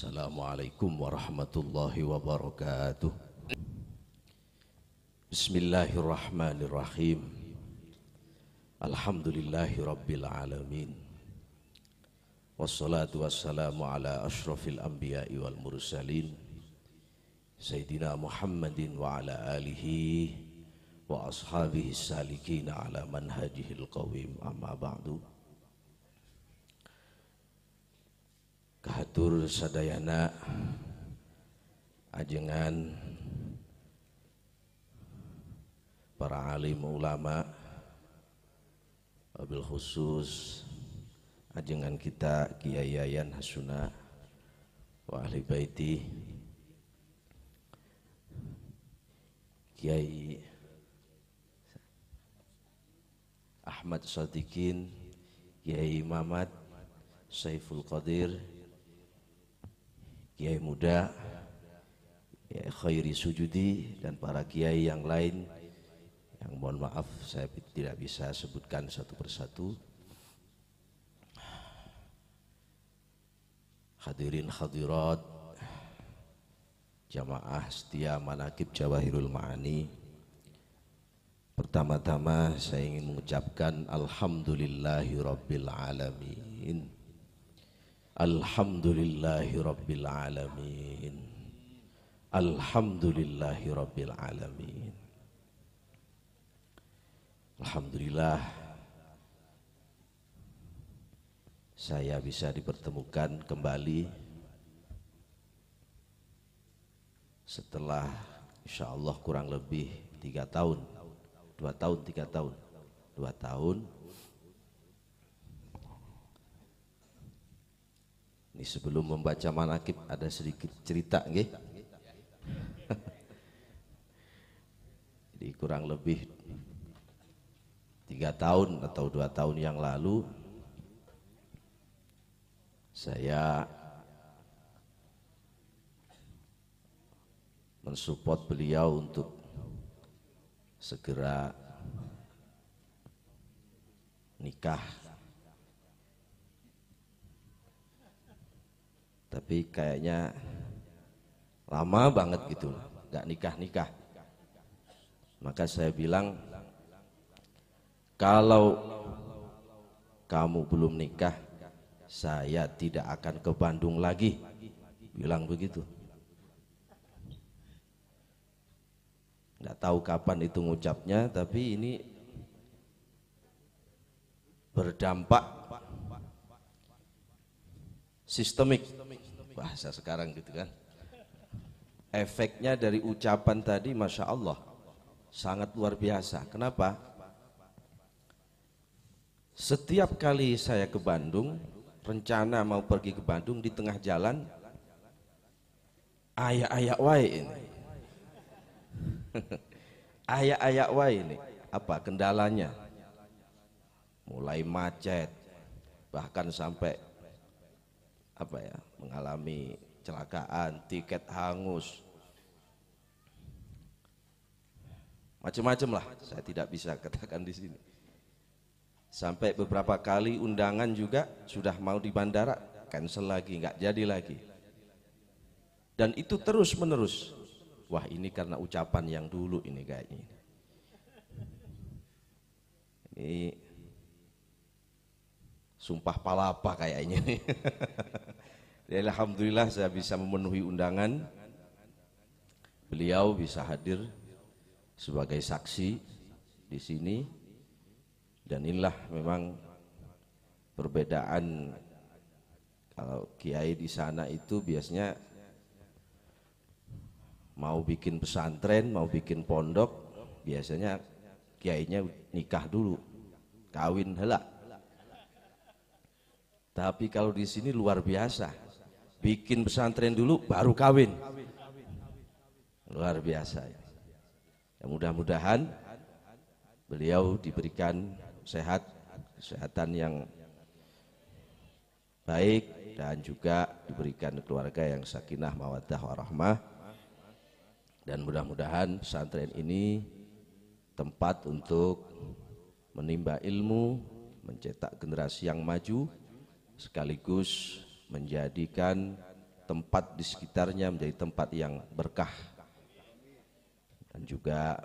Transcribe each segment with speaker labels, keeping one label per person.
Speaker 1: السلام عليكم ورحمة الله وبركاته بسم الله الرحمن الرحيم الحمد لله رب العالمين والصلاة والسلام على أشرف الأنبياء والمرسلين سيدنا محمد وعلى آله وأصحابه السالكين على منهجه القويم أما بعد Kahatur sadayana ajengan para alim ulama wabil khusus ajengan kita Kiai Yayan Hasuna wa ahli baiti Kiai Ahmad Sadikin Kiai Mamat Saiful Qadir kiai muda ya Khairi Sujudi dan para kiai yang lain yang mohon maaf saya tidak bisa sebutkan satu persatu hadirin hadirat jamaah setia manakib Jawahirul Ma'ani pertama-tama saya ingin mengucapkan Alhamdulillahi Rabbil Alamin Alhamdulillahi Rabbil Alamin Alhamdulillahi Rabbil Alamin Alhamdulillah Saya bisa dipertemukan kembali Setelah insya Allah kurang lebih tiga tahun dua tahun tiga tahun dua tahun Ini sebelum membaca manakib ada sedikit cerita nggih. Jadi kurang lebih tiga tahun atau dua tahun yang lalu saya mensupport beliau untuk segera nikah tapi kayaknya lama banget gitu nggak nikah nikah maka saya bilang kalau kamu belum nikah saya tidak akan ke Bandung lagi bilang begitu nggak tahu kapan itu ngucapnya tapi ini berdampak sistemik bahasa sekarang gitu kan efeknya dari ucapan tadi Masya Allah sangat luar biasa kenapa setiap kali saya ke Bandung rencana mau pergi ke Bandung di tengah jalan ayak-ayak wae ini ayak-ayak wae ini apa kendalanya mulai macet bahkan sampai apa ya mengalami celakaan, tiket hangus, macam-macam lah. Saya tidak bisa katakan di sini. Sampai beberapa kali undangan juga sudah mau di bandara, cancel lagi, nggak jadi lagi. Dan itu terus menerus. Wah ini karena ucapan yang dulu ini kayaknya. Ini sumpah palapa kayaknya nih. Ya, Alhamdulillah saya bisa memenuhi undangan. Beliau bisa hadir sebagai saksi di sini. Dan inilah memang perbedaan kalau kiai di sana itu biasanya mau bikin pesantren, mau bikin pondok, biasanya kiainya nikah dulu, kawin helak. Tapi kalau di sini luar biasa, bikin pesantren dulu baru kawin luar biasa ya. ya mudah-mudahan beliau diberikan sehat kesehatan yang baik dan juga diberikan keluarga yang sakinah mawaddah warahmah dan mudah-mudahan pesantren ini tempat untuk menimba ilmu mencetak generasi yang maju sekaligus menjadikan tempat di sekitarnya menjadi tempat yang berkah dan juga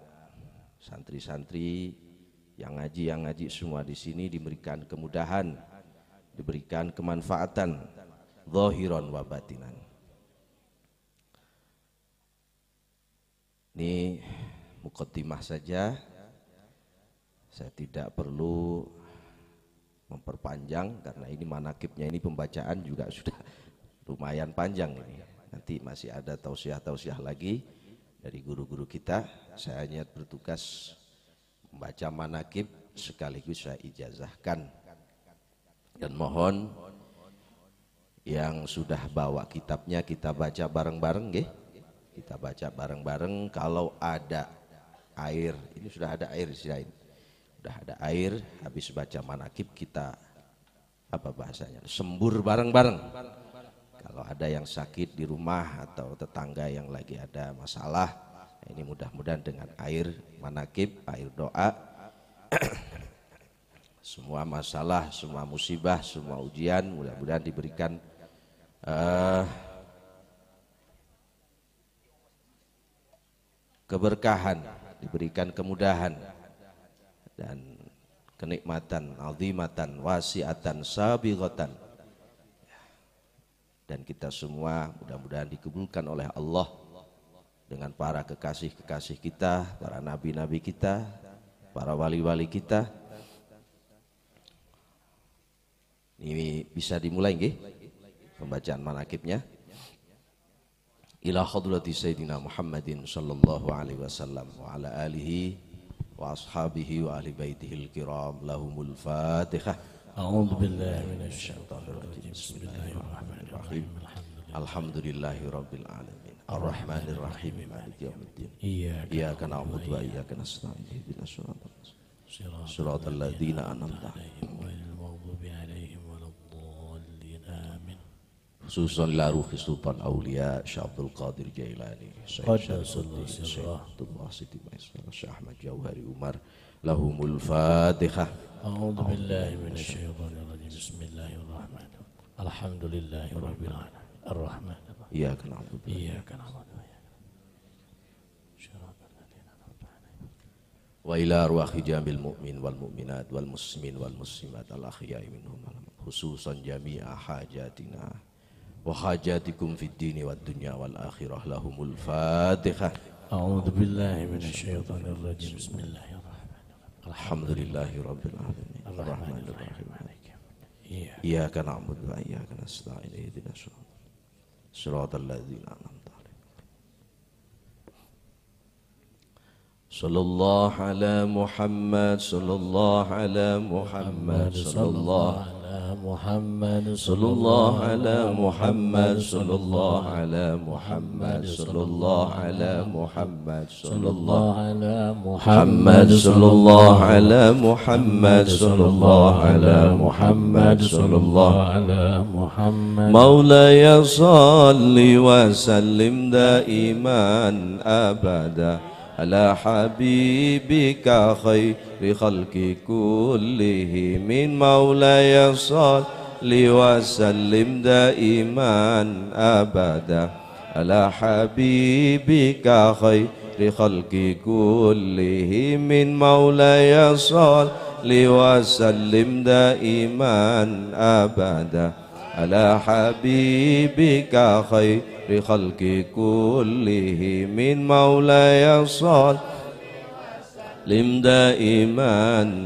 Speaker 1: santri-santri yang ngaji yang ngaji semua di sini diberikan kemudahan diberikan kemanfaatan zahiran wa batinan ini mukotimah saja saya tidak perlu memperpanjang karena ini manakibnya ini pembacaan juga sudah lumayan panjang ini. Nanti masih ada tausiah-tausiah lagi dari guru-guru kita. Saya hanya bertugas membaca manakib sekaligus saya ijazahkan. Dan mohon yang sudah bawa kitabnya kita baca bareng-bareng ya. Kita baca bareng-bareng kalau ada air. Ini sudah ada air di sini. Udah ada air, habis baca manakib kita apa bahasanya? Sembur bareng-bareng. Kalau ada yang sakit di rumah atau tetangga yang lagi ada masalah, ini mudah-mudahan dengan air manakib, air doa semua masalah, semua musibah, semua ujian mudah-mudahan diberikan uh, keberkahan, diberikan kemudahan dan kenikmatan azimatan wasiatan sabiqatan dan kita semua mudah-mudahan dikabulkan oleh Allah dengan para kekasih-kekasih kita, para nabi-nabi kita, para wali-wali kita. Ini bisa dimulai nggih pembacaan manakibnya. Ila hadrati Sayyidina Muhammadin sallallahu alaihi wasallam wa ala alihi وأصحابه وأهل بيته الكرام لهم الفاتحة أعوذ بالله من الشيطان الرجيم بسم الله الرحمن الرحيم الحمد لله رب العالمين الرحمن الرحيم مالك يوم الدين إياك نعبد وإياك نستعين اهدنا الصراط المستقيم صراط الذين أنعمت عليهم khususan ila ruhi sultan aulia Qadir Jailani Syekh Siti Wa ila arwahi jamil mu'min wal mu'minat wal muslimin wal muslimat al-akhiyai minhum Khususan jami'a hajatina وحاجاتكم في الدين والدنيا والآخرة لهم الفاتحة أعوذ بالله من الشيطان الرجيم بسم الله الرحمن الرحيم الحمد لله رب العالمين الرحمن الرحيم إياك نعبد وإياك نستعين اهدنا الصراط الذين أنعمت صلى الله على محمد صلى الله على محمد صلى الله على محمد صلى الله على محمد صلى الله على محمد صلى الله على محمد صلى الله على محمد صلى الله على محمد صلى الله على محمد صلى الله على محمد مولاي صل وسلم دائما ابدا على حبيبك خير خلق كله من مولاي صل وسلم دائما أبدا على حبيبك خير خلق كله من مولاي صل وسلم دائما أبدا على حبيبك خير لخلق كله من مولاي صل لم دائما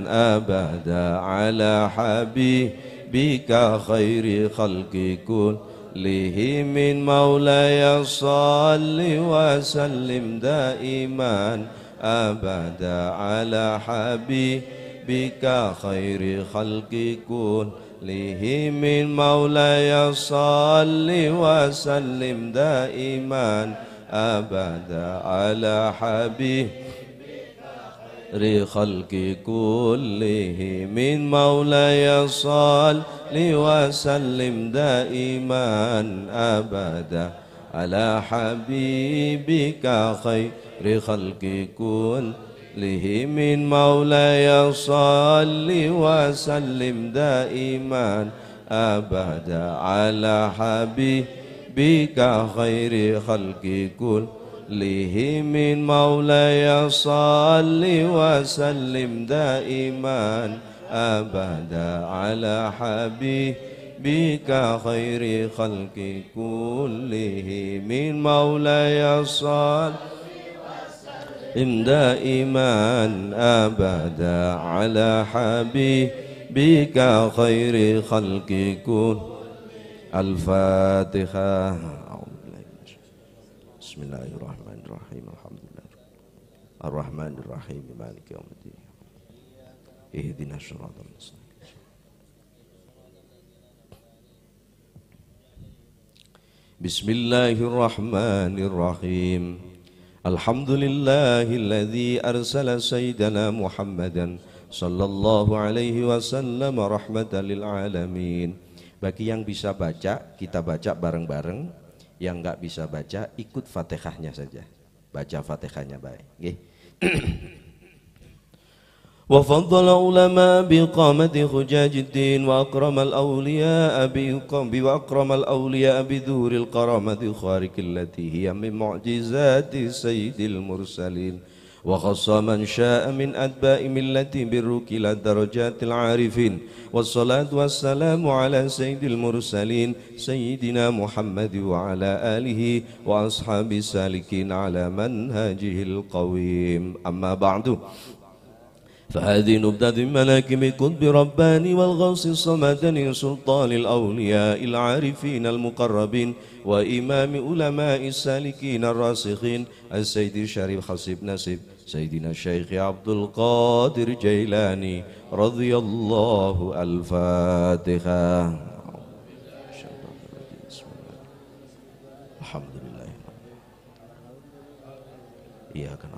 Speaker 1: أبدا على حبيبك خير خلق كله من مولاي صل وسلم دائما أبدا على حبيبك خير خلق كله له من مولاي صل وسلم دائما أبدا على حبيبك خير خلق كله من مولاي صل وسلم دائما أبدا على حبيبك خير خلق كله مثله من مولاي صل وسلم دائما أبدا على حبيبك خير خلق كله من مولاي صل وسلم دائما أبدا على حبيبك خير خلق كله من مولاي صل إن دائما أبدا على حبيبك خير خلق كن الفاتحة بسم الله الرحمن الرحيم الحمد لله الرحمن الرحيم مالك يوم الدين اهدنا الصراط المستقيم بسم الله الرحمن الرحيم الحمد لله الذي أرسل سيدنا محمدا صلى الله عليه وسلم رحمة للعالمين Bagi yang bisa baca, kita baca bareng-bareng Yang nggak bisa baca, ikut fatihahnya saja Baca fatihahnya baik okay. وفضل العلماء بقامة حجاج الدين وأكرم الأولياء بإقام وأكرم الأولياء بذور القرامة خارق التي هي من معجزات سيد المرسلين وخص من شاء من أتباع ملتي بالرك إلى درجات العارفين والصلاة والسلام على سيد المرسلين سيدنا محمد وعلى آله وأصحاب السالكين على منهجه القويم أما بعد فهذه نبدة مناكب كتب ربان والغوص الصمدني سلطان الأولياء العارفين المقربين وإمام علماء السالكين الراسخين السيد الشريف حسيب نسيب سيدنا الشيخ عبد القادر جيلاني رضي الله الفاتحة الحمد لله إياك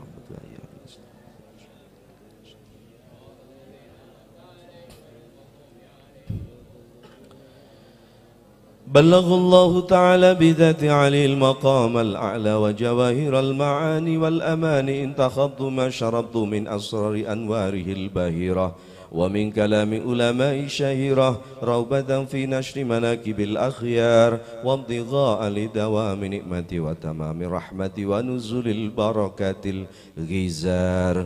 Speaker 1: بلغ الله تعالى بذات علي المقام الأعلى وجواهر المعاني والأماني إن تخض ما شربت من أسرار أنواره البهيرة ومن كلام علماء شهيرة روبة في نشر مناكب الأخيار وانضغاء لدوام نئمة وتمام رحمة ونزول البركات الغزار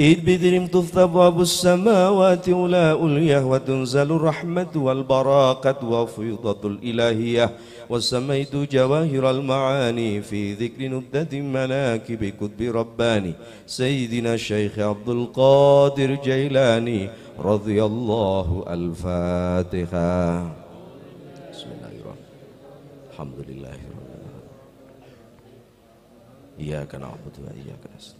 Speaker 1: إذ بذرم تثباب السماوات ولا أليه وتنزل الرحمة والبراقة وفيضة الإلهية وسميت جواهر المعاني في ذكر ندة مناكب كتب رباني سيدنا الشيخ عبد القادر جيلاني رضي الله الفاتحة بسم الله الرحمن الحمد لله رب العالمين إياك نعبد وإياك نستعين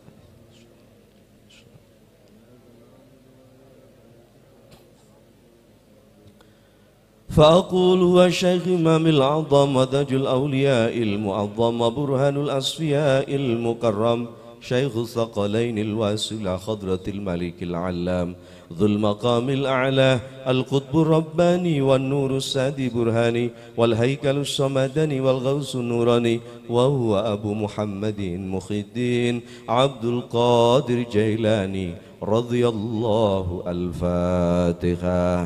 Speaker 1: فأقول إمام العظم دج الأولياء المعظم برهان الأصفياء المكرم شيخ الثقلين الواسع خضرة الملك العلام ذو المقام الأعلى القطب الرباني والنور السادي برهاني والهيكل الصمداني والغوث النوراني وهو أبو محمد مخي الدين عبد القادر جيلاني رضي الله الفاتحة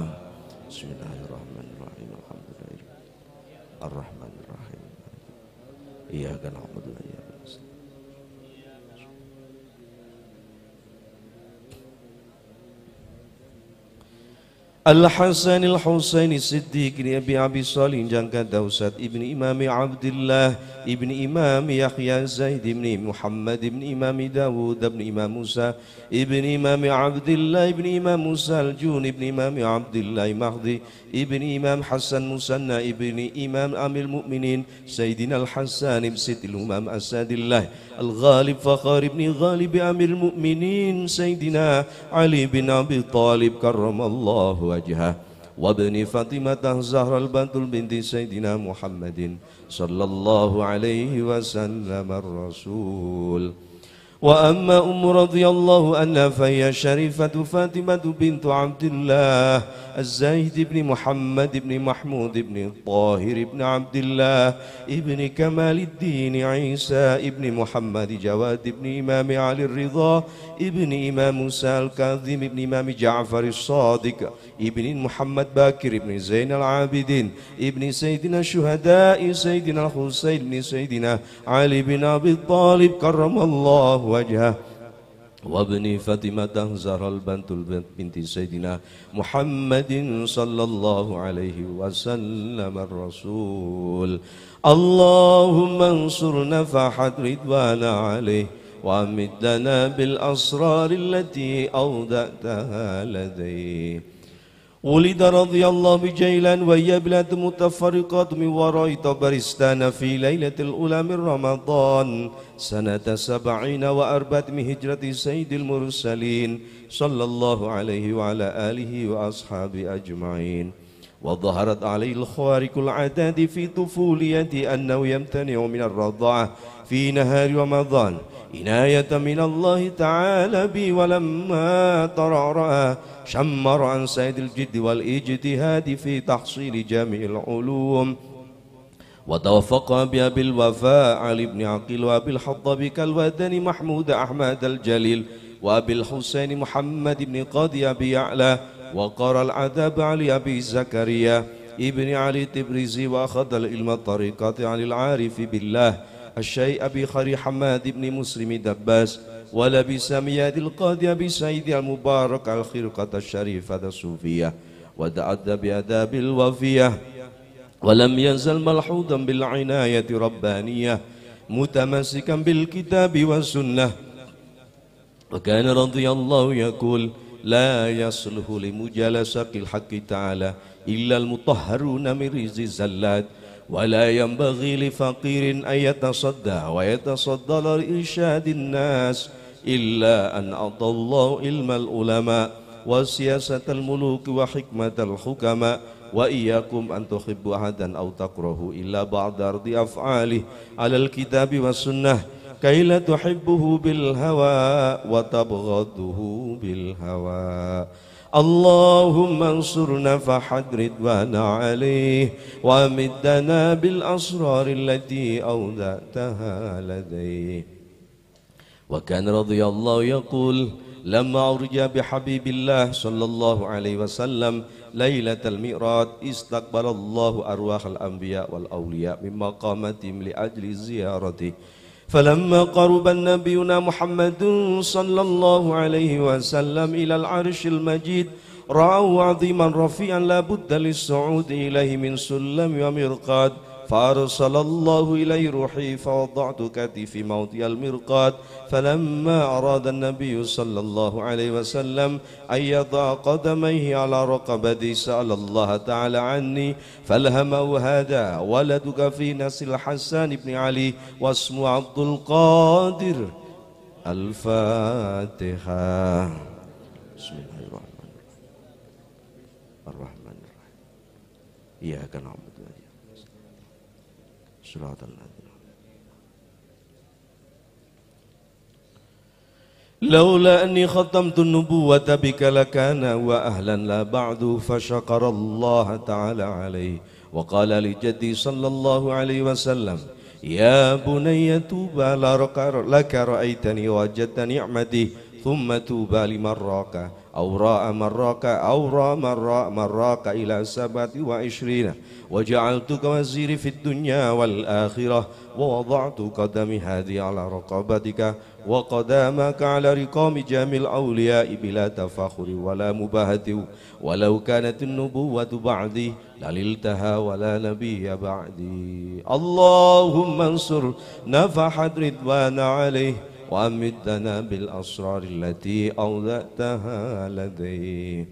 Speaker 1: بسم الله الرحمن الرحيم إياك نعبد وإياك نستعين الحسن الحسين صديق أبي أبي صالح جنك دوسات ابن إمام عبد الله ابن إمام يحيى زيد ابن محمد ابن إمام داود ابن إمام موسى ابن إمام عبد الله ابن إمام موسى الجون ابن إمام عبد الله مهدي ابن إمام حسن مسنى ابن إمام أم المؤمنين سيدنا الحسن بن سيد الأمام أسد الله الغالب فخار ابن غالب أم المؤمنين سيدنا علي بن أبي طالب كرم الله وجهه وابن فاطمة زهر البنت بنت سيدنا محمد صلى الله عليه وسلم الرسول وأما أم رضي الله عنها فهي شريفة فاطمة بنت عبد الله الزاهد بن محمد بن محمود بن الطاهر بن عبد الله ابن كمال الدين عيسى ابن محمد جواد بن إمام علي الرضا ابن إمام موسى الكاظم ابن إمام جعفر الصادق ابن محمد باكر ابن زين العابدين ابن سيدنا الشهداء سيدنا الحسين بن سيدنا علي بن أبي طالب كرم الله وجهه وابن فاطمة زهر البنت بنت سيدنا محمد صلى الله عليه وسلم الرسول اللهم انصر فحد رضوان عليه وامدنا بالأسرار التي أودعتها لديه ولد رضي الله بجيلا وهي بلاد متفرقة من وراء طبرستان في ليلة الأولى من رمضان سنة سبعين وأربعة من هجرة سيد المرسلين صلى الله عليه وعلى آله وأصحابه أجمعين وظهرت عليه الخوارق العداد في طفوليته أنه يمتنع من الرضاعة في نهار رمضان عناية من الله تعالى بي ولما ترعرأ شمر عن سيد الجد والاجتهاد في تحصيل جميع العلوم وتوفق بأبي الوفاء علي بن عقيل وأبي الحضب كالودان محمود أحمد الجليل وأبي الحسين محمد بن قاضي أبي يعلى وقرأ العذاب على أبي زكريا ابن علي التبريزي وأخذ العلم الطريقة عن العارف بالله الشيء خري حماد بن مسلم دباس ولبس مياد القاضي أبي سيد المبارك الخرقة الشريفة الصوفية وتأدى بآداب الوفية ولم يزل ملحوظا بالعناية ربانية متمسكا بالكتاب والسنة وكان رضي الله يقول لا يصلح لمجالسة الحق تعالى إلا المطهرون من رزق الزلات ولا ينبغي لفقير أن يتصدى ويتصدى لإرشاد الناس إلا أن أعطى الله علم العلماء وسياسة الملوك وحكمة الحكماء وإياكم أن تحبوا أحدا أو تكرهوا إلا بعد أرض أفعاله على الكتاب والسنة كي لا تحبه بالهوى وتبغضه بالهوى اللهم انصرنا فحد رضوانا عليه وامدنا بالاسرار التي اودعتها لديه وكان رضي الله يقول لما أرجى بحبيب الله صلى الله عليه وسلم ليلة الميراد استقبل الله أرواح الأنبياء والأولياء من مقامتهم لأجل زيارته فلما قرب نبينا محمد صلى الله عليه وسلم إلى العرش المجيد رأوا عظيما رفيعا لا بد للصعود إليه من سلم ومرقاد فأرسل الله إلي روحي فوضعت كتفي في موضع المرقات فلما أراد النبي صلى الله عليه وسلم أن يضع قدميه على رقبتي سأل الله تعالى عني فالهمه هذا ولدك في نسل الحسن بن علي واسمه عبد القادر الفاتحة بسم الله الرحمن الرحيم الرحمن الرحيم إياك نعبد صراط الذين لولا أني ختمت النبوة بك لكان وأهلا لا بعد فشكر الله تعالى عليه وقال لجدي صلى الله عليه وسلم يا بني توب لك رأيتني وجدت نعمتي ثم توبى لمن راك أو راء من راك أو راء من راء من راك إلى سبعة وعشرين وجعلتك وزير في الدنيا والآخرة ووضعت قدمي هذه على رقبتك وقدامك على رقام جام الأولياء بلا تفاخر ولا مباهة ولو كانت النبوة بعدي للتها ولا نبي بعدي اللهم انصر نفحت رضوان عليه وأمدنا بالأسرار التي أودأتها لدي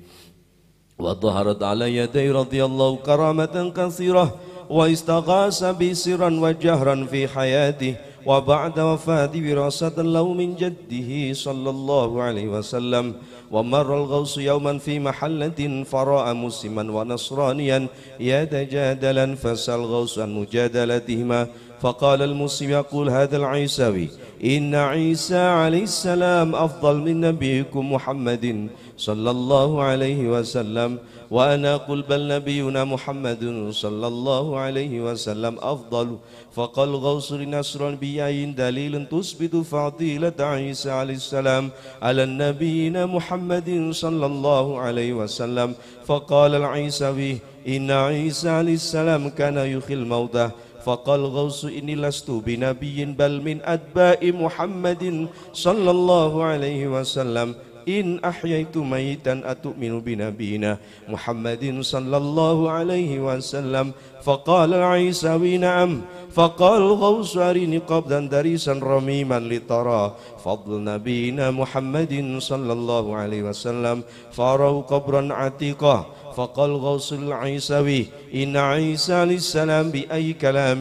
Speaker 1: وظهرت على يدي رضي الله كرامة كثيرة واستغاث بي سرا وجهرا في حياته وبعد وفاتي وراثة له من جده صلى الله عليه وسلم ومر الغوص يوما في محلة فراى مسلما ونصرانيا يتجادلا فسأل الغوص عن مجادلتهما فقال المسلم يقول هذا العيسوي إن عيسى عليه السلام أفضل من نبيكم محمد صلى الله عليه وسلم وأنا أقول بل نبينا محمد صلى الله عليه وسلم أفضل فقال غوص لنصر بيعي دليل تثبت فضيلة عيسى عليه السلام على النبينا محمد صلى الله عليه وسلم فقال العيسوي إن عيسى عليه السلام كان يخي الموتى فقال غوص إني لست بنبي بل من أدباء محمد صلى الله عليه وسلم إن أحييت ميتا أتؤمن بنبينا محمد صلى الله عليه وسلم فقال العيسوي نعم فقال الغوص أرني قبضا دريسا رميما لترى فضل نبينا محمد صلى الله عليه وسلم فاروا قبرا عتيقا فقال الغوص العيسوي إن عيسى عليه السلام بأي كلام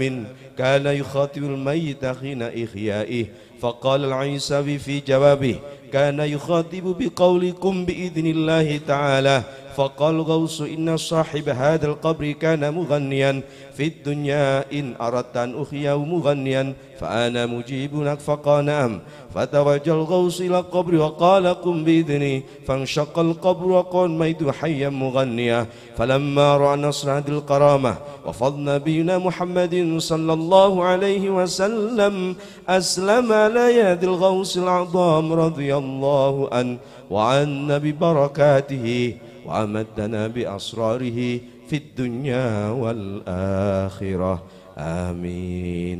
Speaker 1: كان يخاطب الميت حين إخيائه فقال العيسوي في جوابه كان يخاطب بقولكم بإذن الله تعالى فقال الغوص إن صاحب هذا القبر كان مغنيا في الدنيا إن أردت أن أخيه مغنيا فأنا مجيب لك فقال نعم فتوجه الغوص إلى القبر وقال قم بإذني فانشق القبر وقال ميت حيا مغنيا فلما رأى نصر هذه الكرامة وفضل نبينا محمد صلى الله عليه وسلم أسلم على يد الغوص العظام رضي الله عنه وعن ببركاته وأمدنا بأسراره في الدنيا والآخرة آمين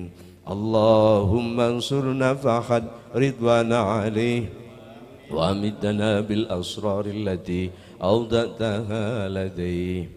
Speaker 1: اللهم انصرنا فحد رضوان عليه وأمدنا بالأسرار التي أودأتها لديه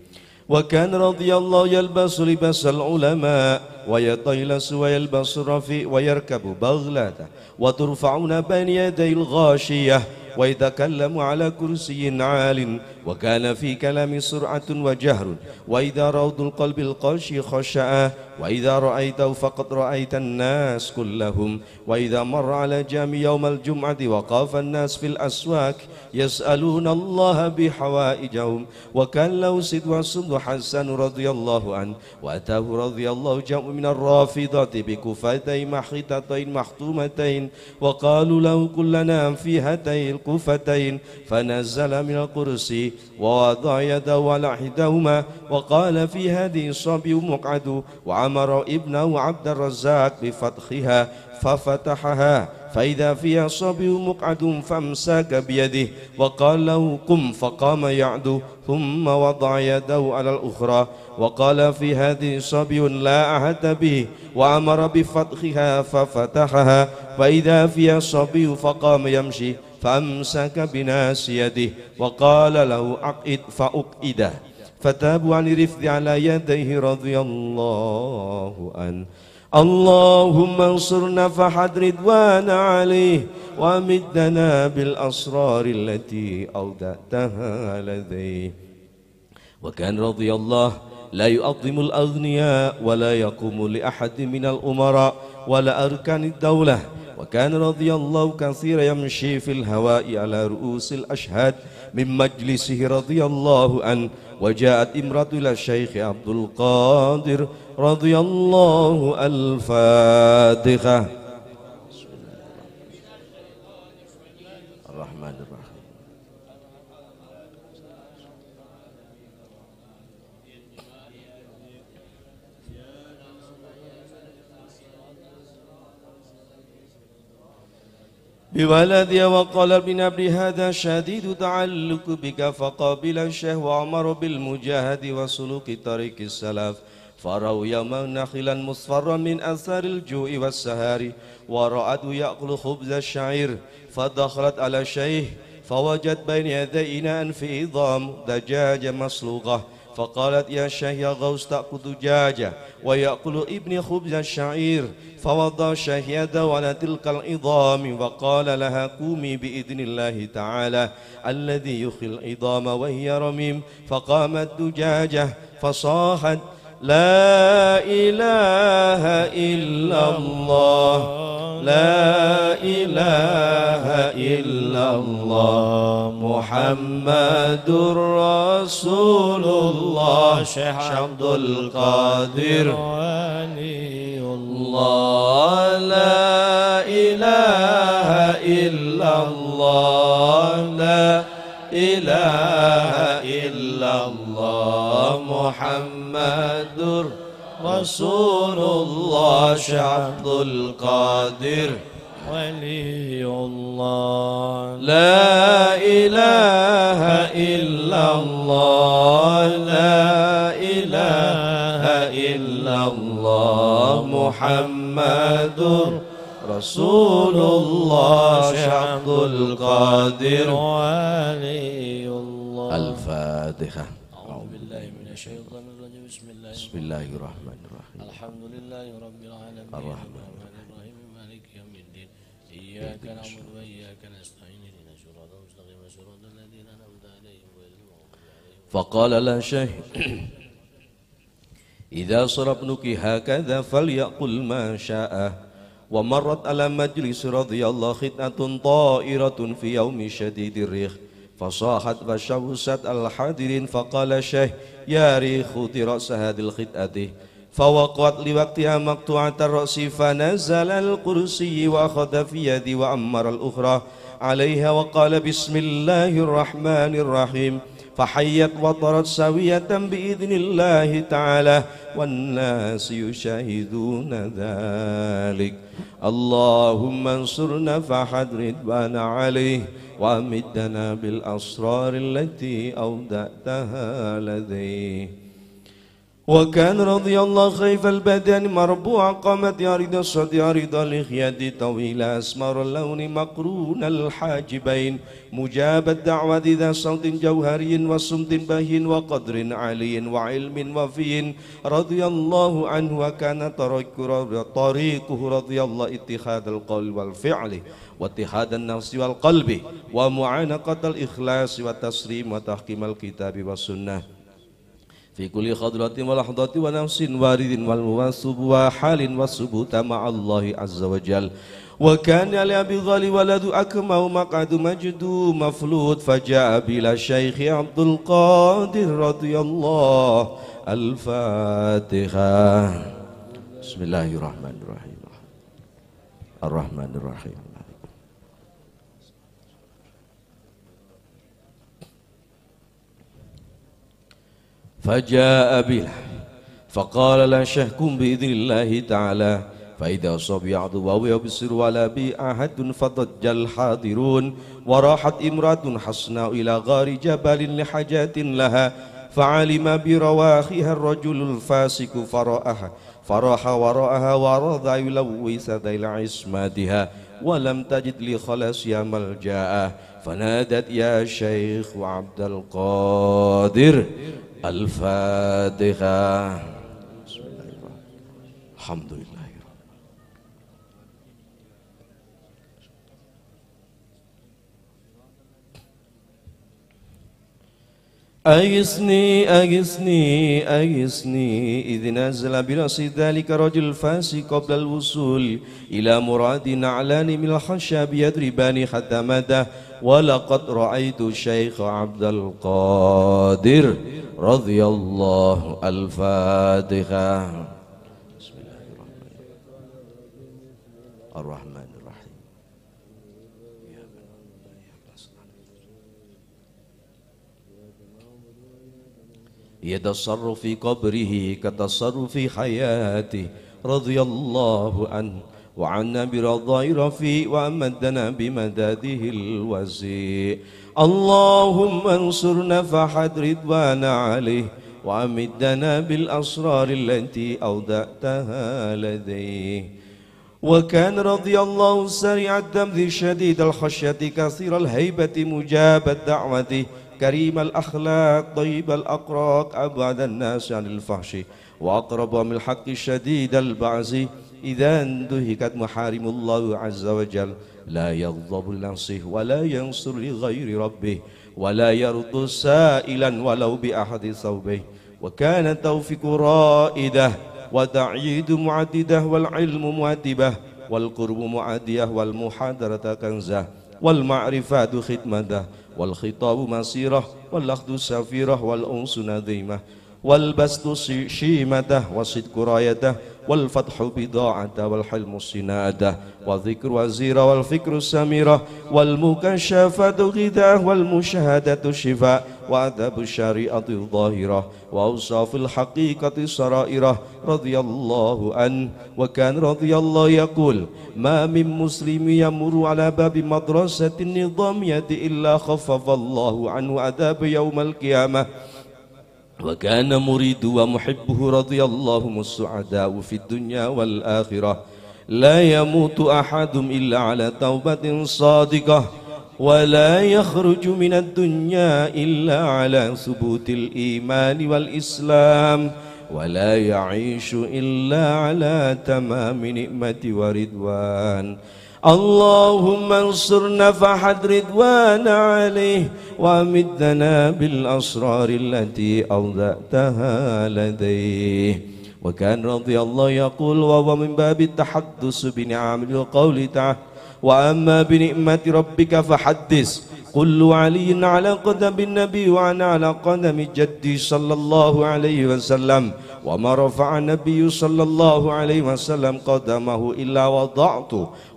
Speaker 1: وكان رضي الله يلبس لباس العلماء ويطيلس ويلبس رفيق ويركب بغلة وترفعون بين يدي الغاشية ويتكلم على كرسي عال وكان في كلام سرعة وجهر وإذا روض القلب القاشي خشعه وإذا رأيته فقد رأيت الناس كلهم وإذا مر على جام يوم الجمعة وقاف الناس في الأسواق يسألون الله بحوائجهم وكان له وسد حسن رضي الله عنه وأتاه رضي الله جاء من الرافضة بكفتين محيطتين مختومتين وقالوا له كلنا في هاتين الكفتين فنزل من القرسي ووضع يده على حدهما وقال في هذه الصبي مقعد وعمر ابنه عبد الرزاق بفتحها ففتحها فإذا فيها صبي مقعد فامسك بيده وقال له قم فقام يعدو ثم وضع يده على الأخرى وقال في هذه صبي لا أحد به وأمر بفتحها ففتحها فإذا فيها صبي فقام يمشي فأمسك بناس يده وقال له أقئد فأقئده فتابوا عن رفض على يديه رضي الله عنه اللهم انصرنا فحد رضوان عليه وامدنا بالأسرار التي أودعتها لديه وكان رضي الله لا يؤظم الأغنياء ولا يقوم لأحد من الأمراء ولا أركان الدولة وكان رضي الله كثيرا يمشي في الهواء على رؤوس الأشهاد من مجلسه رضي الله عنه وجاءت امرأة الشيخ عبد القادر رضي الله الفاتحة بولدي وقال بن أبي هذا شديد تعلق بك فقابل الشيخ وعمر بالمجاهد وسلوك طريق السلف فروا يوما نخلا مصفرا من أثار الجوع والسهار ورأته يأكل خبز الشعير فدخلت على الشيخ فوجد بين يدينا في عظام دجاج مسلوقه فقالت يا شهي غوث تأكل دجاجة ويأكل ابن خبز الشعير فوضع شهي يده على تلك العظام وقال لها قومي بإذن الله تعالى الذي يخي العظام وهي رميم فقامت دجاجة فصاحت لا إله إلا الله لا إله إلا الله محمد رسول الله شيخ عبد القادر ولي الله لا إله إلا الله لا إله إلا الله محمد رسول الله شعب القادر ولي الله لا إله إلا الله لا إله إلا الله محمد رسول الله شعب القادر ولي الله الفاتحة أعوذ بالله من الشيطان الرجيم بسم الله بسم الله الرحمن الرحيم الحمد لله رب العالمين الرحمن الرحيم مالك يوم الدين إياك نعبد وإياك نستعين اهدنا صراط المستقيم صراط الذين أنعمت عليهم غير المغضوب عليهم فقال لا شيء إذا صرفنك هكذا فليقل ما شاء ومرت على مجلس رضي الله خدعة طائرة في يوم شديد الريخ فصاحت فشوست الحاضرين فقال شيخ يا ريخ رأس هذه الخدعة فوقعت لوقتها مقطوعة الرأس فنزل الكرسي وأخذ في يدي وأمر الأخرى عليها وقال بسم الله الرحمن الرحيم فحيت وطرت سوية بإذن الله تعالى والناس يشاهدون ذلك اللهم انصرنا فحد رضوان عليه وامدنا بالاسرار التي اودعتها لديه وكان رضي الله خيف البدن مربوع قامت يارد الصد يارد لخياد طويل أسمر اللون مقرون الحاجبين مجاب الدعوة ذا صوت جوهري وصمت به وقدر علي وعلم وفي رضي الله عنه وكان طريقه رضي الله اتخاذ القول والفعل واتحاد النفس والقلب ومعانقة الإخلاص والتسليم وتحكيم الكتاب والسنة في كل خضرة ولحظة ونفس وارد والمواسب وحال والثبوت مع الله عز وجل وكان لأبي غالي ولد أكمه مقعد مجد مفلوت فجاء بلا شيخ عبد القادر رضي الله الفاتحة بسم الله الرحمن الرحيم الرحمن الرحيم فجاء بها فقال لا شهكم بإذن الله تعالى فإذا صبيعت وهو يبصر ولا بي أحد فضج الحاضرون وراحت امرأة حسناء إلى غار جبل لحاجات لها فعلم برواخها الرجل الفاسق فرأها فراح وراءها ورضى يلوث ذيل عصمتها ولم تجد لخلاصها ملجأ فنادت يا شيخ عبد القادر الفاتحة الحمد لله رب أيسني أيسني أيسني إذ نزل برأس ذلك رجل فاسي قبل الوصول إلى مراد نعلان من الخشب يضربان حتى ولقد رأيت الشيخ عبد القادر رضي الله الفاتحة بسم الله الرحمن الرحيم الرحمن الرحيم يتصرف في قبره كتصرف في حياته رضي الله عنه وعنا برضا رفيع وأمدنا بمداده الوزيع اللهم انصرنا فحد رضوان عليه وأمدنا بالأسرار التي أودأتها لديه وكان رضي الله سريع الدمذ شديد الخشية كثير الهيبة مجاب الدعوة كريم الأخلاق طيب الأقراق أبعد الناس عن الفحش وأقرب من الحق شديد البعث إذا اندهكت محارم الله عز وجل لا يغضب لنفسه ولا ينصر لغير ربه ولا يرد سائلا ولو بأحد ثوبه وكان التوفيق رائده وتعييد معدده والعلم مؤدبه والقرب معديه والمحاضرة كنزه والمعرفة خدمته والخطاب مسيره والأخذ سفيره والأنس نظيمة والبسط شيمته والصدق رايته والفتح بضاعة والحلم السنادة والذكر وزيرة والفكر السميرة والمكشفة غذاء والمشاهدة شفاء وأدب الشريعة الظاهرة وأوصاف الحقيقة السرائرة رضي الله عنه وكان رضي الله يقول ما من مسلم يمر على باب مدرسة النظامية إلا خفف الله عنه عذاب يوم القيامة وكان مريد ومحبه رضي الله السعداء في الدنيا والآخرة لا يموت أحد إلا على توبة صادقة ولا يخرج من الدنيا إلا على ثبوت الإيمان والإسلام ولا يعيش إلا على تمام نعمة ورضوان اللهم انصرنا فحد رضوان عليه وامدنا بالأسرار التي أوضعتها لديه وكان رضي الله يقول وهو من باب التحدث بنعم القول تعالى وأما بنعمة ربك فحدث كل علي على قدم النبي وأنا على قدم جدي صلى الله عليه وسلم وما رفع النبي صلى الله عليه وسلم قدمه إلا وضعت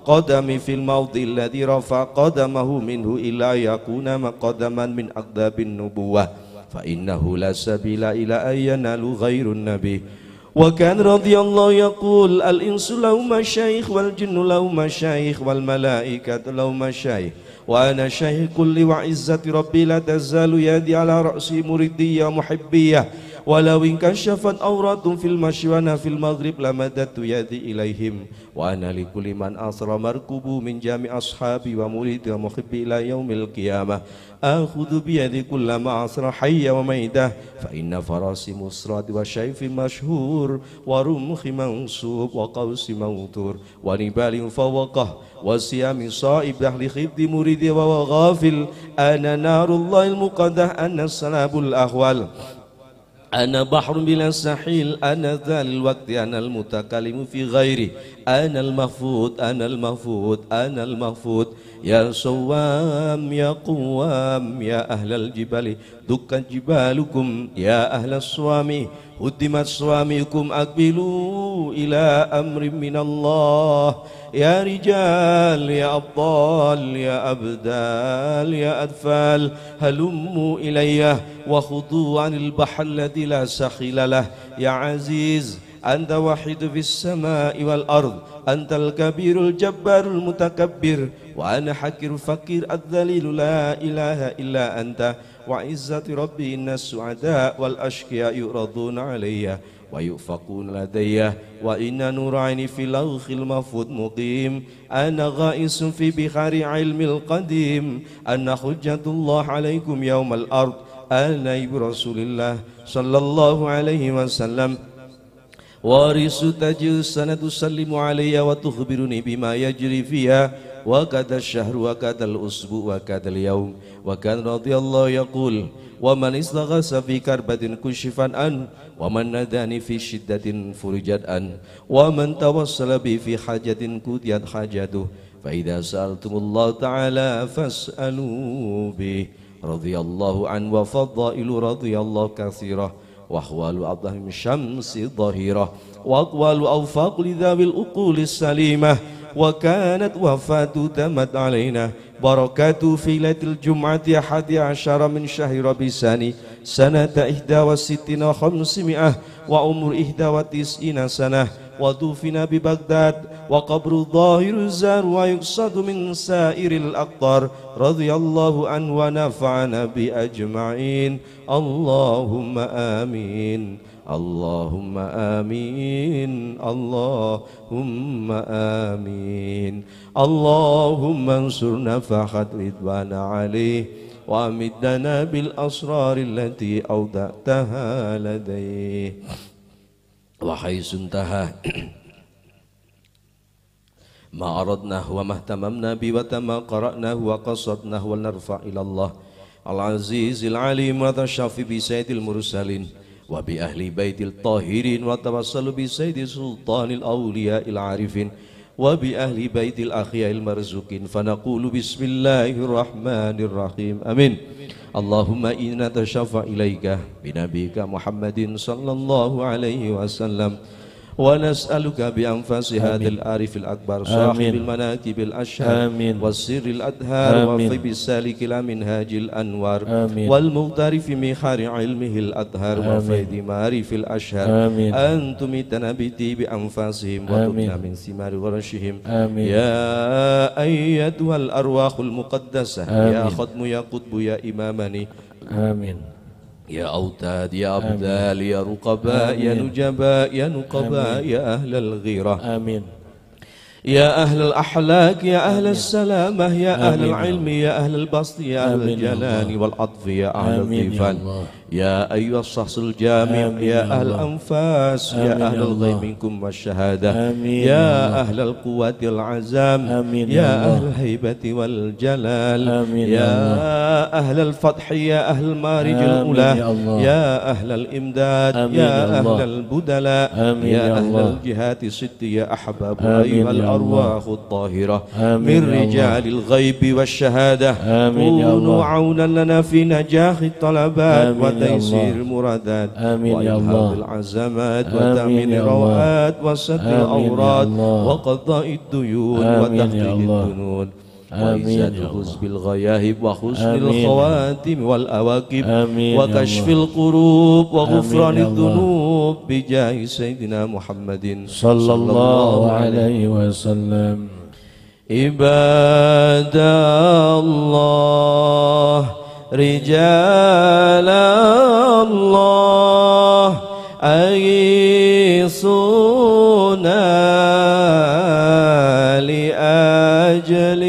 Speaker 1: قدمي في الموضع الذي رفع قدمه منه إلا يكون قدما من أقداب النبوة فإنه لا سبيل إلى أن ينال غير النبي وكان رضي الله يقول الإنس له مشايخ والجن له مشايخ والملائكة له مشايخ وأنا شيخ كل وعزة ربي لا تزال يدي على رأسي مردية محبية ولو انكشفت أورات في المشي وأنا في المغرب لمددت يدي إليهم وأنا لكل من أصر مركب من جميع أصحابي ومريد ومحبي إلى يوم القيامة آخذ بيدي كل ما عصر حي وميتة فإن فراسي مسرد وشيف مشهور ورمخ منصوب وقوس موتور ونبال فوقه وصيام صائب دهل خبد مريد وغافل أنا نار الله المقدة أنا السلام الأهوال أنا بحر بلا سحيل أنا ذا الوقت أنا المتكلم في غيري أنا المفوت أنا المفوت أنا المفوت يا صوام يا قوام يا أهل الجبال دك جبالكم يا أهل الصوامي قدمت صواميكم أقبلوا إلى أمر من الله يا رجال يا أبطال يا أبدال يا أدفال هلموا إلي وخضوا عن البحر الذي لا سخيل له يا عزيز أنت وحيد في السماء والأرض أنت الكبير الجبار المتكبر وأنا حكر فقير الذليل لا إله إلا أنت وعزة ربي إن السعداء والأشقياء يرضون علي ويؤفقون لدي وإن نور عيني في لوخ المفوض مقيم أنا غائس في بحار علم القديم أنا حجة الله عليكم يوم الأرض أنا برسول الله صلى الله عليه وسلم وارث تجلس سنة تسلم علي وتخبرني بما يجري فيها وكذا الشهر وكذا الأسبوع وكذا اليوم وكان رضي الله يقول ومن استغاث في كربة كشفا أن ومن ناداني في شدة فرجت أن ومن توصل بي في حاجة كديت حاجته فإذا سألتم الله تعالى فاسألوا به رضي الله عنه وفضائل رضي الله كثيرة وأحوال أعظم الشمس ظهيرة وأقوال أوفاق لذوي العقول السليمة وكانت وفاة تمت علينا بركاته في ليلة الجمعة أحد عشر من شهر ربيساني سنة إحدى وستين وخمسمائة وعمر إحدى وتسعين سنة ودفن ببغداد وقبر الظاهر زار ويقصد من سائر الأقطار رضي الله عنه ونفعنا بأجمعين اللهم آمين اللهم آمين اللهم آمين اللهم انصرنا فحد رضوان عليه وأمدنا بالأسرار التي أودعتها لديه وحيث انتهى ما أردناه وما اهتممنا به وما قرأناه وقصدناه ولنرفع إلى الله العزيز العليم وذا الشافي بسيد المرسلين وبأهل بيت الطاهرين وتوسل بسيد سلطان الأولياء العارفين وبأهل بيت الأخياء المرزوقين فنقول بسم الله الرحمن الرحيم أمين اللهم إنا تشفى إليك بنبيك محمد صلى الله عليه وسلم ونسألك بأنفاس هذا العارف الأكبر صاحب المناكب الأشهر والسر الأدهار وفي بالسالك لا منهاج الأنوار والمغترف في محار علمه وفي دمار في الأشهر أن تميتنا بطيب بأنفاسهم وتبنا من ثمار ورشهم يا أيتها الأرواح المقدسة يا خدم يا قطب يا إمامني آمين يا أوتاد يا أبدال يا رقباء يا نجباء يا نقباء يا أهل الغيرة آمين يا أهل الأحلاك يا أهل آمين. السلامة يا أهل العلم يا أهل البسط يا أهل الجلال والعطف يا أهل الضيفان يا أيها الشخص الجامع يا أهل الأنفاس يا أهل الغيب منكم والشهادة يا أهل القوة العزام يا أهل الهيبة والجلال يا أهل الفتح يا أهل المارج الأولى يا أهل الإمداد يا أهل البدلاء يا أهل الجهات الست يا أحباب أيها الأرواح الطاهرة من رجال الغيب والشهادة كونوا عونا لنا في نجاح الطلبات وتيسير المرادات آمين يا الله العزمات وتأمين الروات وسد الأوراد وقضاء الديون وتخطيط الدنون وإزالة حزب الغياهب وحسن الخواتم والأواكب وكشف القروب وغفران الذنوب بجاه سيدنا محمد صلى الله عليه وسلم عباد الله رجال الله أيصونا لأجل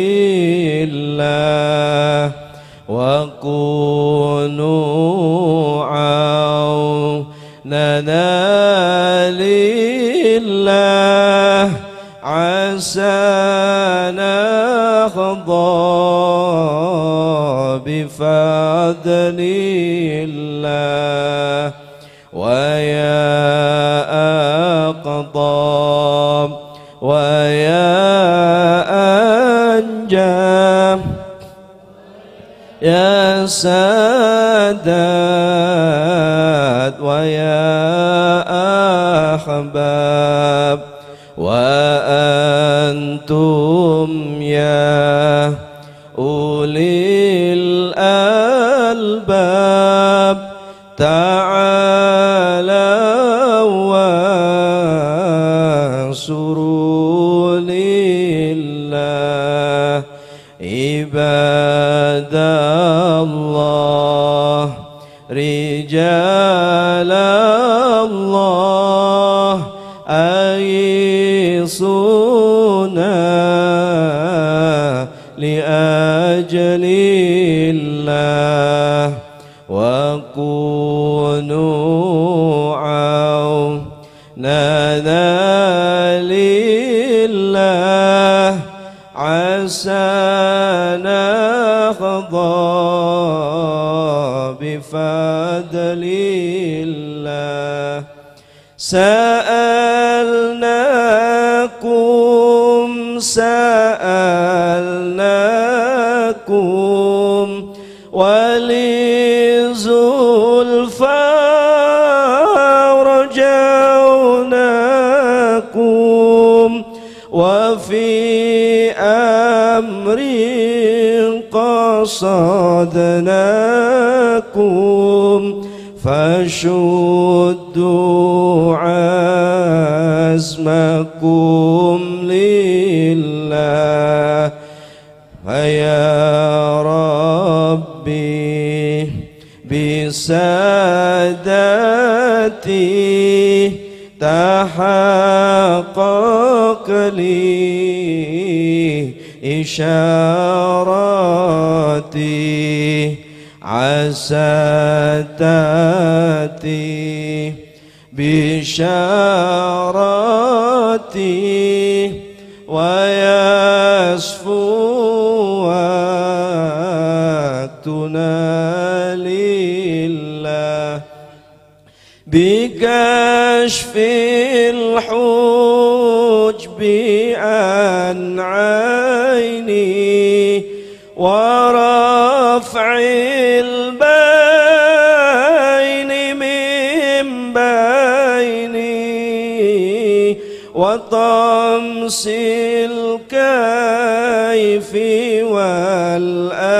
Speaker 1: الله وكونوا عوننا لله عسانا بفضل الله ويا أقضى ويا أنجى يا سادات ويا أحباب وأنتم يا أولي تعالوا وانصروا الله عباد الله رجال الله أيصنا لأجل الله وكونوا عونا لله عسى نخضى بفضل الله سألناكم سألناكم وليكم زلفا رجوناكم وفي أمر قصدناكم فشدوا عزمكم لله فيا ربي سادتي تحقق لي إشاراتي عسى تأتي بشاراتي ويا كشف الحجب عن عيني ورفع البين من بيني وطمس الكيف والآن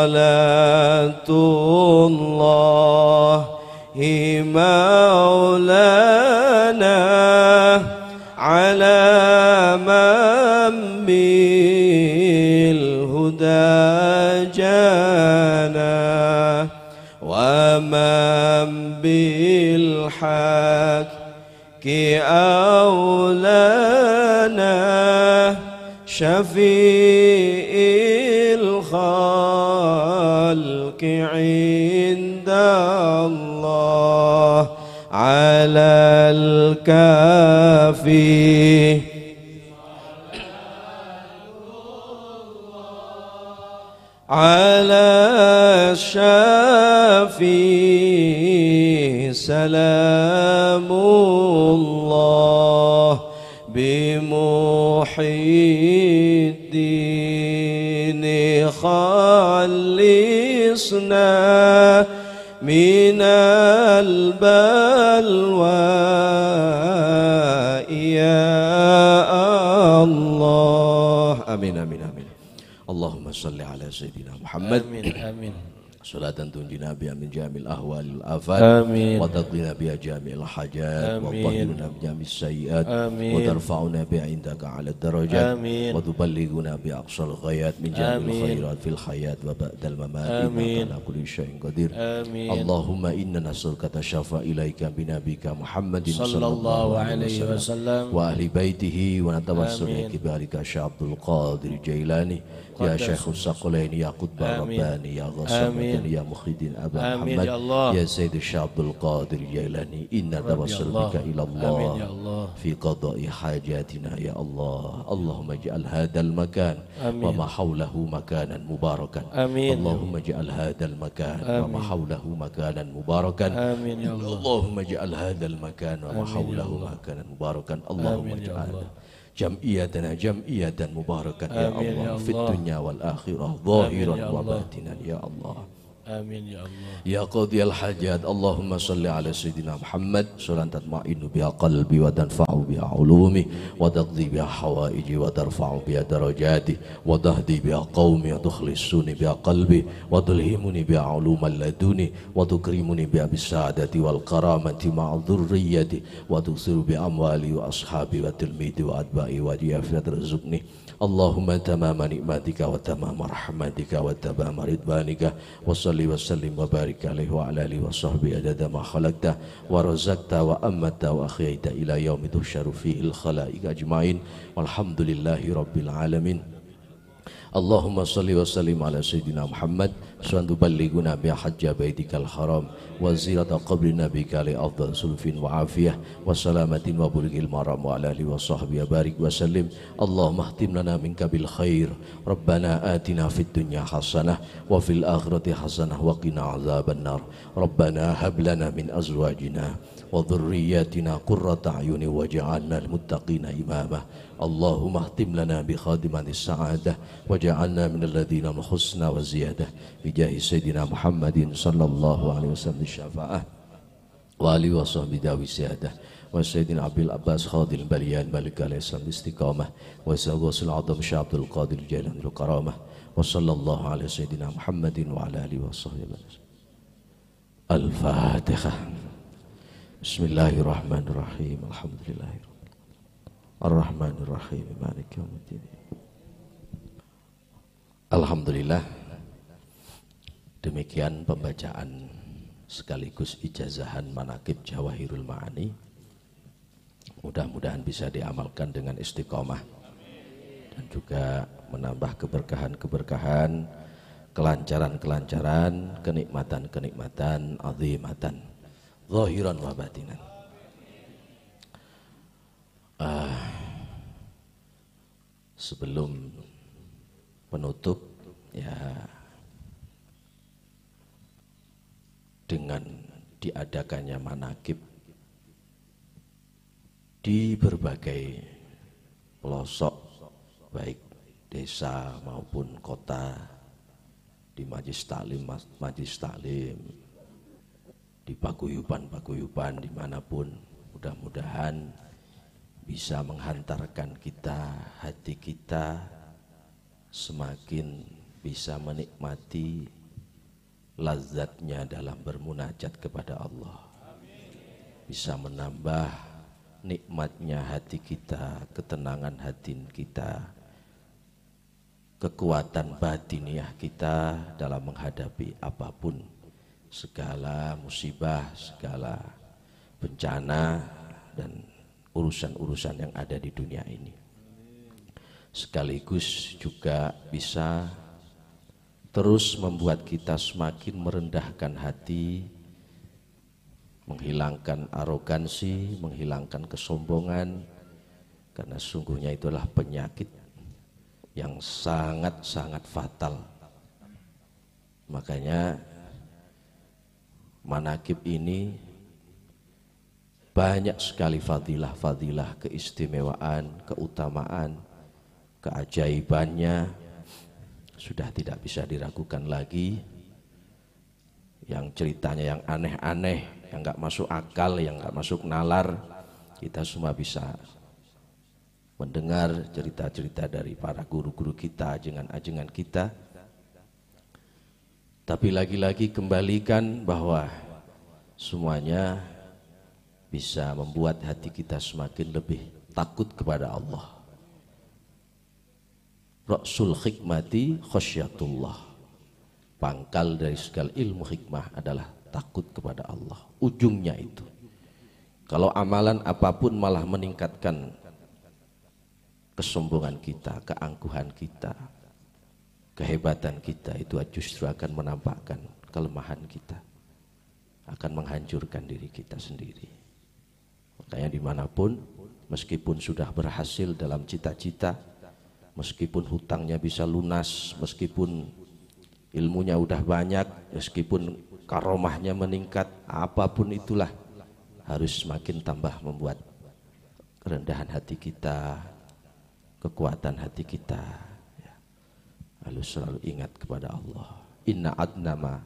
Speaker 1: صلاة الله مولانا على من بالهدى جانا ومن بالحق أولانا شفيع الخلق عند الله على الكافي على الشافي سلام الله بمحيط خلصنا من البلوى يا الله آمين آمين آمين اللهم صل على سيدنا محمد آمين آمين Salatan Tunji Nabi min jamil ahwalil afad, Amin Wa taqina biha jamil hajat Amin. Wa tahiruna bijamis sayiat Amin Wa tarfa'una biha indaka ala darajat Amin Wa tuballiguna biha aqsal ghayat Min jamil khairat fil hayat Wa ba'dal mamat Amin Ima kana kulli qadir Amin Allahumma inna kata syafa ilaika binabika Muhammadin sallallahu alaihi wasallam Wa ahli baitihi wa natawassul kibarika Syah Qadir Jailani Ya Syekhus Saqalaini Ya Qutbah Rabbani Ya Ghassam آمين يا محي الدين أبا آمين محمد يا, الله. يا سيد الشعب القادر جيلاني إنا نوصل بك إلى الله, آمين يا الله في قضاء حاجاتنا يا الله اللهم اجعل هذا المكان آمين. وما حوله مكانا مباركا آمين اللهم اجعل هذا المكان آمين. وما حوله مكانا مباركا آمين يا الله اللهم اجعل هذا المكان وما حوله مكانا مباركا اللهم اجعل جمعيتنا جمعية مباركة يا الله, يا الله في الدنيا والآخرة ظاهرا وباطنا يا الله آمين يا الله يا قاضي الحاجات اللهم صل على سيدنا محمد صلاة تطمئن بها قلبي وتنفع بها علومي وتقضي بها حوائجي وترفع بها درجاتي وتهدي بها قومي وتخلصني بها قلبي وتلهمني بها علوم اللدني وتكرمني بها بالسعادة والكرامة مع ذريتي وتكثر بأموالي وأصحابي وتلميذي وأتباعي وجيافي وترزقني اللهم تمام نعمتك وتمام رحمتك وتمام رضوانك وصلي وسلم وبارك عليه وعلى اله وصحبه عدد ما خلقت ورزقت وامته واخيت الى يوم تحشر فيه الخلائق اجمعين والحمد لله رب العالمين اللهم صل وسلم على سيدنا محمد وأن تبلغنا بحج بيتك الحرام وزيرة قبر نبيك لأفضل سلف وعافية وسلامة وبلغ المرام وعلى آله وصحبه بارك وسلم اللهم اهتم لنا منك بالخير ربنا آتنا في الدنيا حسنة وفي الآخرة حسنة وقنا عذاب النار ربنا هب لنا من أزواجنا وذرياتنا قرة أعين وجعلنا المتقين إماما اللهم اهتم لنا بخادمة السعادة وجعلنا من الذين الحسنى وزيادة بجاه سيدنا محمد صلى الله عليه وسلم الشفاعة وآله وصحبه داوي سيادة وسيدنا عبد العباس خاضي البليان ملك عليه السلام الاستقامة وسيد العظم شعب القادر الجيلاني الكرامة وصلى الله على سيدنا محمد وعلى آله وصحبه وسلم الفاتحة بسم الله الرحمن الرحيم الحمد لله رب Ar-Rahmanir-Rahim Malik Alhamdulillah demikian pembacaan sekaligus ijazahan manakib Jawahirul Ma'ani mudah-mudahan bisa diamalkan dengan istiqomah dan juga menambah keberkahan-keberkahan kelancaran-kelancaran kenikmatan-kenikmatan azimatan zahiran wa batinan Uh, sebelum penutup ya dengan diadakannya manakib di berbagai pelosok baik desa maupun kota di majlis taklim majlis taklim di paguyuban paguyuban dimanapun mudah-mudahan bisa menghantarkan kita, hati kita semakin bisa menikmati lazatnya dalam bermunajat kepada Allah. Bisa menambah nikmatnya hati kita, ketenangan hati kita, kekuatan batiniah kita dalam menghadapi apapun segala musibah, segala bencana dan urusan-urusan yang ada di dunia ini. Sekaligus juga bisa terus membuat kita semakin merendahkan hati, menghilangkan arogansi, menghilangkan kesombongan, karena sungguhnya itulah penyakit yang sangat-sangat fatal. Makanya manakib ini banyak sekali fadilah-fadilah keistimewaan, keutamaan, keajaibannya sudah tidak bisa diragukan lagi yang ceritanya yang aneh-aneh yang nggak masuk akal yang nggak masuk nalar kita semua bisa mendengar cerita-cerita dari para guru-guru kita ajengan-ajengan kita tapi lagi-lagi kembalikan bahwa semuanya bisa membuat hati kita semakin lebih takut kepada Allah. Rasul hikmati khasyatullah. Pangkal dari segala ilmu hikmah adalah takut kepada Allah. Ujungnya itu. Kalau amalan apapun malah meningkatkan kesombongan kita, keangkuhan kita, kehebatan kita itu justru akan menampakkan kelemahan kita. Akan menghancurkan diri kita sendiri kayak dimanapun meskipun sudah berhasil dalam cita-cita meskipun hutangnya bisa lunas meskipun ilmunya udah banyak meskipun karomahnya meningkat apapun itulah harus semakin tambah membuat kerendahan hati kita kekuatan hati kita ya. lalu selalu ingat kepada Allah inna adnama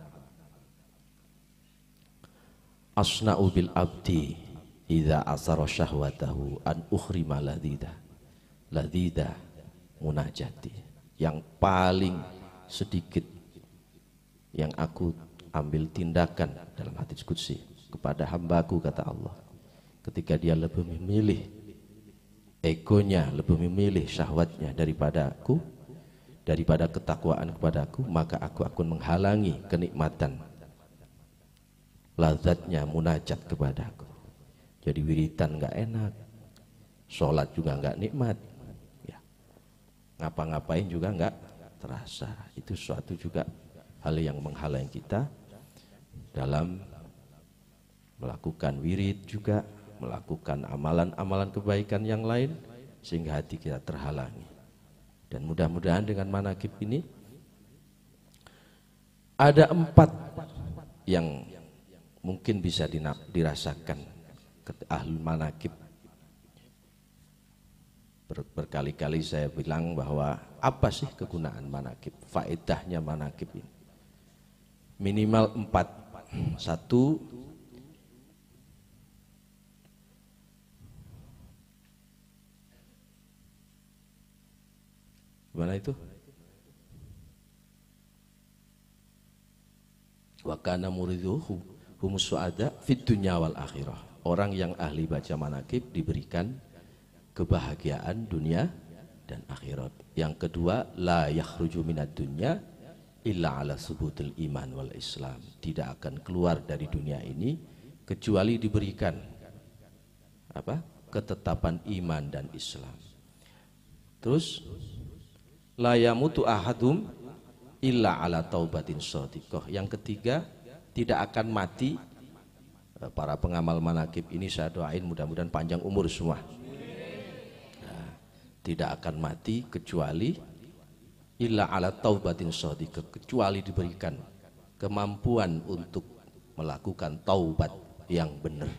Speaker 1: asna'u bil abdi Iza asara syahwatahu an ukhrima ladida Ladhida munajati yang paling sedikit yang aku ambil tindakan dalam hadis kudsi kepada hambaku kata Allah ketika dia lebih memilih egonya lebih memilih syahwatnya daripada aku daripada ketakwaan kepada aku maka aku akan menghalangi kenikmatan lazatnya munajat kepada aku jadi wiritan nggak enak sholat juga nggak nikmat ya ngapa-ngapain juga nggak terasa itu suatu juga hal yang menghalangi kita dalam melakukan wirid juga melakukan amalan-amalan kebaikan yang lain sehingga hati kita terhalangi dan mudah-mudahan dengan manakib ini ada empat yang mungkin bisa dirasakan ahlul manakib Ber, berkali-kali saya bilang bahwa apa sih kegunaan manakib faedahnya manakib ini minimal empat satu gimana itu wakana muriduhu humus suada fit dunya wal akhirah orang yang ahli baca manakib diberikan kebahagiaan dunia dan akhirat. Yang kedua, la yakhruju minad dunya illa ala subutil iman wal islam. Tidak akan keluar dari dunia ini kecuali diberikan apa? ketetapan iman dan Islam. Terus la yamutu ahadum illa ala taubatin Yang ketiga, tidak akan mati Eh, para pengamal manakib ini saya doain mudah-mudahan panjang umur semua nah, tidak akan mati kecuali illa ala taubatin sadiqah kecuali diberikan kemampuan untuk melakukan taubat yang benar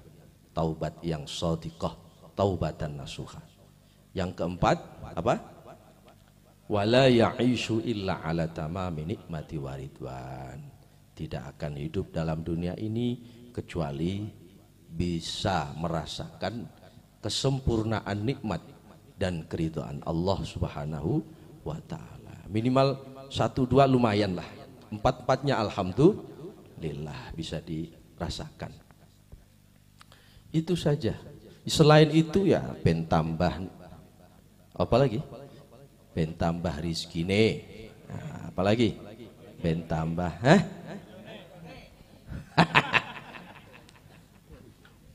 Speaker 1: taubat yang sadiqah taubatan nasuha yang keempat apa wala ya'ishu illa ala tamami nikmati waridwan tidak akan hidup dalam dunia ini kecuali bisa merasakan kesempurnaan nikmat dan keridhaan Allah Subhanahu wa taala. Minimal satu dua lumayan lah. Empat-empatnya alhamdulillah bisa dirasakan. Itu saja. Selain itu ya ben tambah apalagi? Ben tambah rizkine. Nah, apalagi? Ben tambah, hah?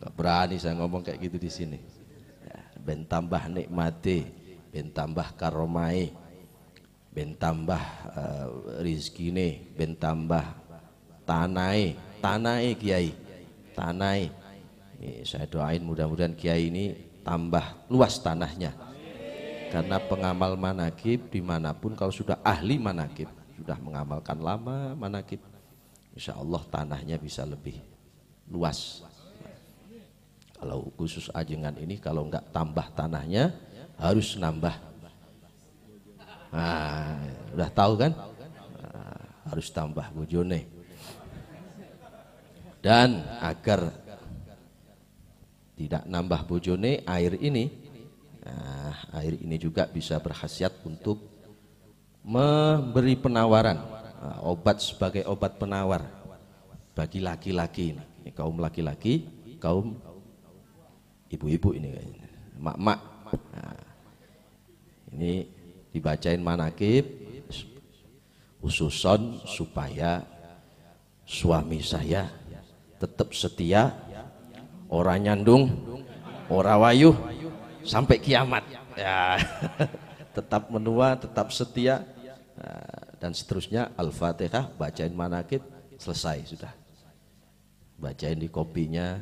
Speaker 1: Gak berani saya ngomong kayak gitu di sini. Ya, ben tambah nikmati, ben tambah karomai, ben tambah uh, eh, nih, ben tambah tanai, tanai kiai, tanai. Ini saya doain mudah-mudahan kiai ini tambah luas tanahnya. Karena pengamal manakib dimanapun kalau sudah ahli manakib, sudah mengamalkan lama manakib, insya Allah tanahnya bisa lebih luas kalau khusus ajengan ini kalau nggak tambah tanahnya harus nambah. Nah, udah tahu kan? Nah, harus tambah bujone.
Speaker 2: Dan agar
Speaker 1: tidak nambah bujone, air ini nah, air ini juga bisa berkhasiat untuk memberi penawaran nah, obat sebagai obat penawar bagi laki-laki ini kaum laki-laki kaum ibu-ibu ini kayaknya mak-mak nah, ini dibacain manakib khususon supaya suami saya tetap setia orang nyandung orang wayu sampai kiamat ya tetap menua tetap setia nah, dan seterusnya al-fatihah bacain manakib selesai sudah bacain di kopinya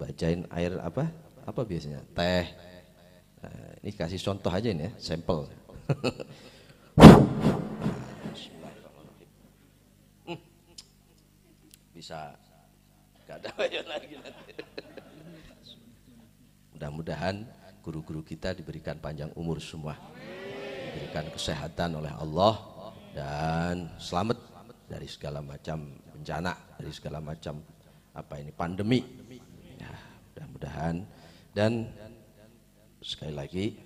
Speaker 1: bacain air apa? Apa biasanya? Teh. Nah, ini kasih contoh aja ini ya, sampel. Bisa gak ada lagi nanti. Mudah-mudahan guru-guru kita diberikan panjang umur semua. Diberikan kesehatan oleh Allah dan selamat dari segala macam bencana, dari segala macam apa ini pandemi mudah-mudahan dan sekali lagi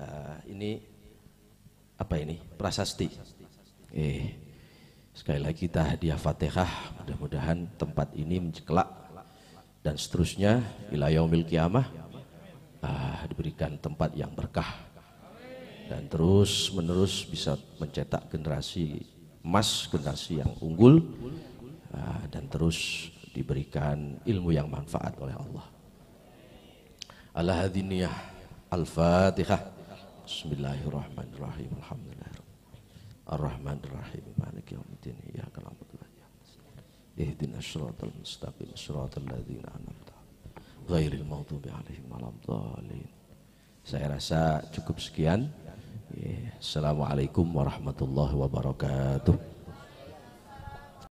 Speaker 1: uh, ini apa ini prasasti eh sekali lagi kita hadiah fatihah mudah-mudahan tempat ini mencekelak dan seterusnya wilayah umil kiamah uh, diberikan tempat yang berkah dan terus menerus bisa mencetak generasi emas generasi yang unggul uh, dan terus diberikan ilmu yang manfaat oleh Allah ala hadiniyah al-fatihah bismillahirrahmanirrahim alhamdulillahirrahmanirrahim ar-rahmanirrahim maliki yaumiddin iyyaka na'budu wa iyyaka nasta'in ihdinas siratal mustaqim siratal ladzina an'amta 'alaihim dhalin saya rasa cukup sekian Assalamualaikum warahmatullahi wabarakatuh